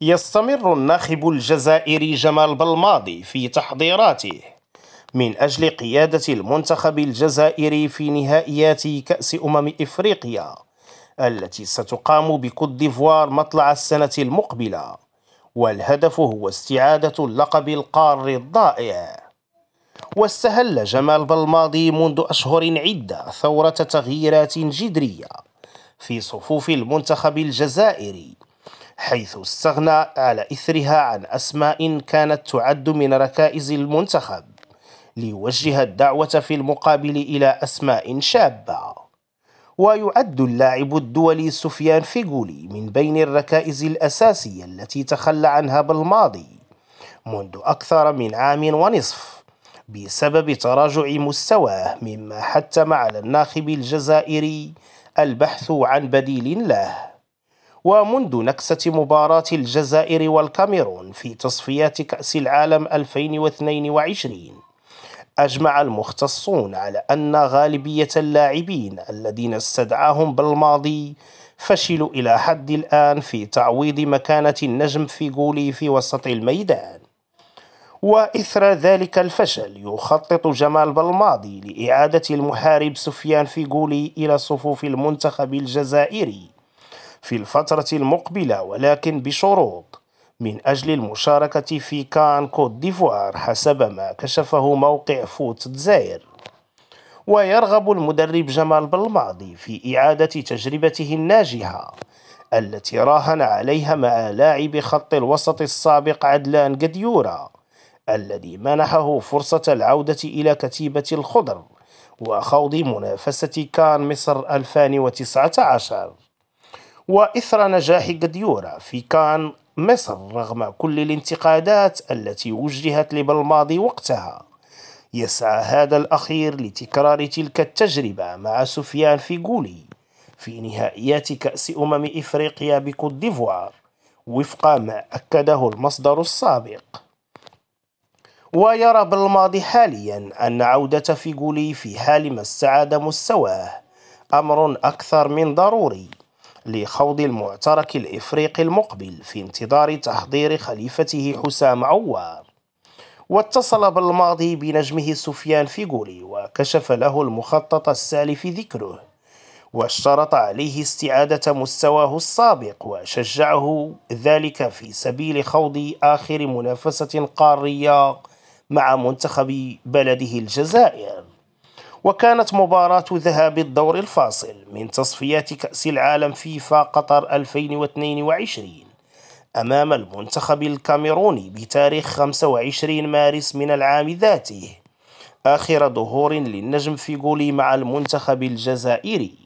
يستمر الناخب الجزائري جمال بلماضي في تحضيراته من أجل قيادة المنتخب الجزائري في نهائيات كأس أمم إفريقيا التي ستقام بكوت ديفوار مطلع السنة المقبلة والهدف هو استعادة اللقب القار الضائع واستهل جمال بلماضي منذ أشهر عدة ثورة تغييرات جذرية في صفوف المنتخب الجزائري حيث استغنى على إثرها عن أسماء كانت تعد من ركائز المنتخب ليوجه الدعوة في المقابل إلى أسماء شابة ويعد اللاعب الدولي سفيان فيغولي من بين الركائز الأساسية التي تخلى عنها بالماضي منذ أكثر من عام ونصف بسبب تراجع مستواه مما حتم على الناخب الجزائري البحث عن بديل له ومنذ نكسة مباراة الجزائر والكاميرون في تصفيات كأس العالم 2022 أجمع المختصون على أن غالبية اللاعبين الذين استدعاهم بالماضي فشلوا إلى حد الآن في تعويض مكانة النجم في جولي في وسط الميدان وإثر ذلك الفشل يخطط جمال بالماضي لإعادة المحارب سفيان فيغولي إلى صفوف المنتخب الجزائري في الفترة المقبلة ولكن بشروط من أجل المشاركة في كان كوت ديفوار حسب ما كشفه موقع فوت دزاير ويرغب المدرب جمال بالماضي في إعادة تجربته الناجحة التي راهن عليها مع لاعب خط الوسط السابق عدلان قديورة الذي منحه فرصة العودة إلى كتيبة الخضر وخوض منافسة كان مصر 2019 وإثر نجاح قديورة في كان مصر رغم كل الانتقادات التي وجهت لبلماضي وقتها يسعى هذا الأخير لتكرار تلك التجربة مع سفيان فيغولي في نهائيات كأس أمم إفريقيا بكوت ديفوار وفق ما أكده المصدر السابق ويرى بالماضي حاليا أن عودة فيغولي في حال ما استعاد مستواه أمر أكثر من ضروري لخوض المعترك الإفريقي المقبل في انتظار تحضير خليفته حسام عوار واتصل بالماضي بنجمه سفيان فيغولي وكشف له المخطط السالف ذكره واشترط عليه استعادة مستواه السابق وشجعه ذلك في سبيل خوض آخر منافسة قارية مع منتخب بلده الجزائر وكانت مباراة ذهاب الدور الفاصل من تصفيات كأس العالم فيفا قطر 2022 أمام المنتخب الكاميروني بتاريخ 25 مارس من العام ذاته آخر ظهور للنجم في جولي مع المنتخب الجزائري